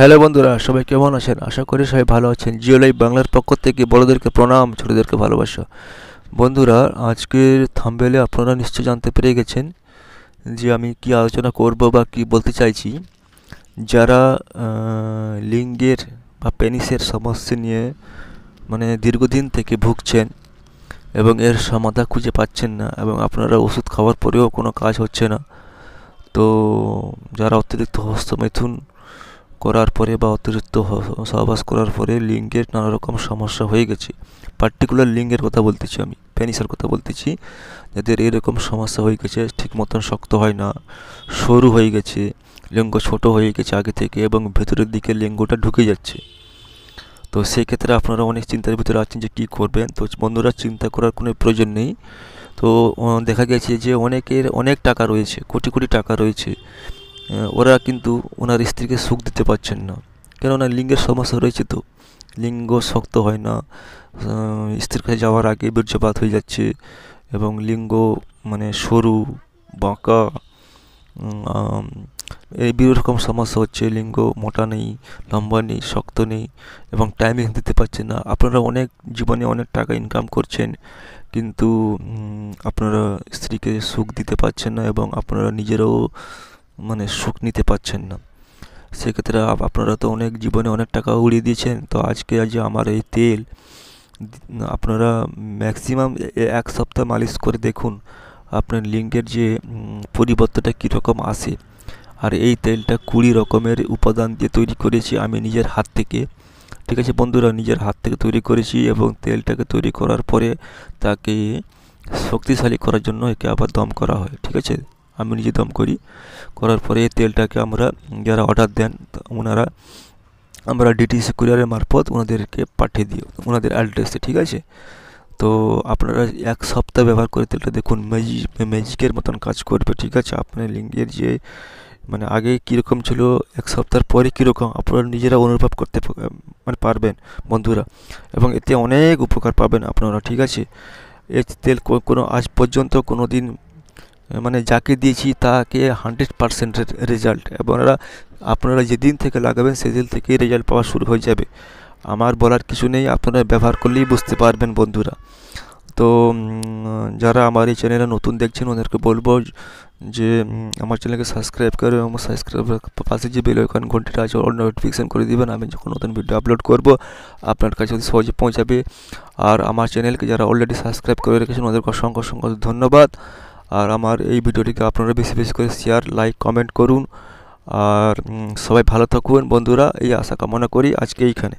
hello বন্ধুরা সবাই কেমন আছেন আশা করি সবাই ভালো আছেন জিওলাই বাংলার পক্ষ থেকে বড়দেরকে প্রণাম ছোটোদেরকে ভালোবাসা বন্ধুরা আজকের থাম্বেলে আপনারা নিশ্চয় জানতে পেরে গেছেন যে আমি কি আলোচনা করব বা কি বলতে চাইছি যারা লিঙ্গের বা পেনিসের সমস্যা নিয়ে মানে দীর্ঘদিন থেকে ভুগছেন এবং এর সমাধা খুঁজে পাচ্ছেন না এবং আপনারা ওষুধ খাওয়ার পরেও কোনো কাজ হচ্ছে না তো যারা অত্যধিক হস্তমৈথুন করার পরে বা অতিরিক্ত সহবাস করার পরে লিঙ্গের নানা রকম সমস্যা হয়ে গেছে পার্টিকুলার লিঙ্গের কথা বলতেছি আমি পেনিসের কথা বলতেছি যাদের এরকম সমস্যা হয়ে গেছে ঠিক মতন শক্ত হয় না সরু হয়ে গেছে লিঙ্গ ছোট হয়ে গেছে আগে থেকে এবং ভেতরের দিকে লিঙ্গটা ঢুকে যাচ্ছে তো সেই ক্ষেত্রে আপনারা অনেক চিন্তার ভিতরে আছেন যে কী করবেন তো বন্ধুরা চিন্তা করার কোনো প্রয়োজন নেই তো দেখা গেছে যে অনেকের অনেক টাকা রয়েছে কোটি কোটি টাকা রয়েছে ওরা কিন্তু ওনার স্ত্রীকে সুখ দিতে পারছেন না কেন ওনার লিঙ্গের সমস্যা রয়েছে তো লিঙ্গ শক্ত হয় না স্ত্রীর কাছে যাওয়ার আগে বীর্যপাত হয়ে যাচ্ছে এবং লিঙ্গ মানে সরু বাঁকা এই বিভিন্ন রকম সমস্যা হচ্ছে লিঙ্গ মোটা নেই লম্বা নেই শক্ত নেই এবং টাইমিং দিতে পারছে না আপনারা অনেক জীবনে অনেক টাকা ইনকাম করছেন কিন্তু আপনারা স্ত্রীকে সুখ দিতে পারছেন না এবং আপনারা নিজেরাও মানে সুখ নিতে পারছেন না সেক্ষেত্রে আপনারা তো অনেক জীবনে অনেক টাকা উড়িয়ে দিয়েছেন তো আজকে আজ আমার এই তেল আপনারা ম্যাক্সিমাম এক সপ্তাহ মালিশ করে দেখুন আপনার লিঙ্গের যে পরিবর্তনটা কীরকম আসে আর এই তেলটা কুড়ি রকমের উপাদান দিয়ে তৈরি করেছি আমি নিজের হাত থেকে ঠিক আছে বন্ধুরা নিজের হাত থেকে তৈরি করেছি এবং তেলটাকে তৈরি করার পরে তাকে শক্তিশালী করার জন্য একে আবার দম করা হয় ঠিক আছে আমি নিজে দম করি করার পরে এই তেলটাকে আমরা যারা অর্ডার দেন ওনারা আমরা ডিটিসি কুরিয়ারের মারফত ওনাদেরকে পাঠিয়ে দিই ওনাদের অ্যাড্রেসে ঠিক আছে তো আপনারা এক সপ্তাহ ব্যবহার করে তেলটা দেখুন ম্যাজিক ম্যাজিকের মতন কাজ করবে ঠিক আছে আপনার লিঙ্গের যে মানে আগে কীরকম ছিল এক সপ্তাহ পরে কীরকম আপনারা নিজেরা অনুভব করতে মানে পারবেন বন্ধুরা এবং এতে অনেক উপকার পাবেন আপনারা ঠিক আছে এর তেল কোনো আজ পর্যন্ত কোনো দিন মানে যাকে দিয়েছি তাকে হান্ড্রেড পারসেন্টের রেজাল্ট এবং আপনারা যেদিন থেকে লাগাবেন সেদিন থেকেই রেজাল্ট পাওয়া শুরু হয়ে যাবে আমার বলার কিছু নেই আপনারা ব্যবহার করলেই বুঝতে পারবেন বন্ধুরা তো যারা আমার এই চ্যানেলে নতুন দেখছেন ওদেরকে বলবো যে আমার চ্যানেলকে সাবস্ক্রাইব করে এবং সাবস্ক্রাইব পাশে যে বেল আইকন ঘন্টিটা আছে অল নোটিফিকেশান করে দেবেন আমি যখন নতুন ভিডিও আপলোড করব আপনার কাছে সহজে পৌঁছাবে আর আমার চ্যানেলকে যারা অলরেডি সাবস্ক্রাইব করে রেখেছেন ওদেরকে অসংখ্য অসংখ্য ধন্যবাদ আর আমার এই ভিডিওটিকে আপনারা বেশি বেশি করে শেয়ার লাইক কমেন্ট করুন আর সবাই ভালো থাকুন বন্ধুরা এই আশা কামনা করি আজকে এইখানে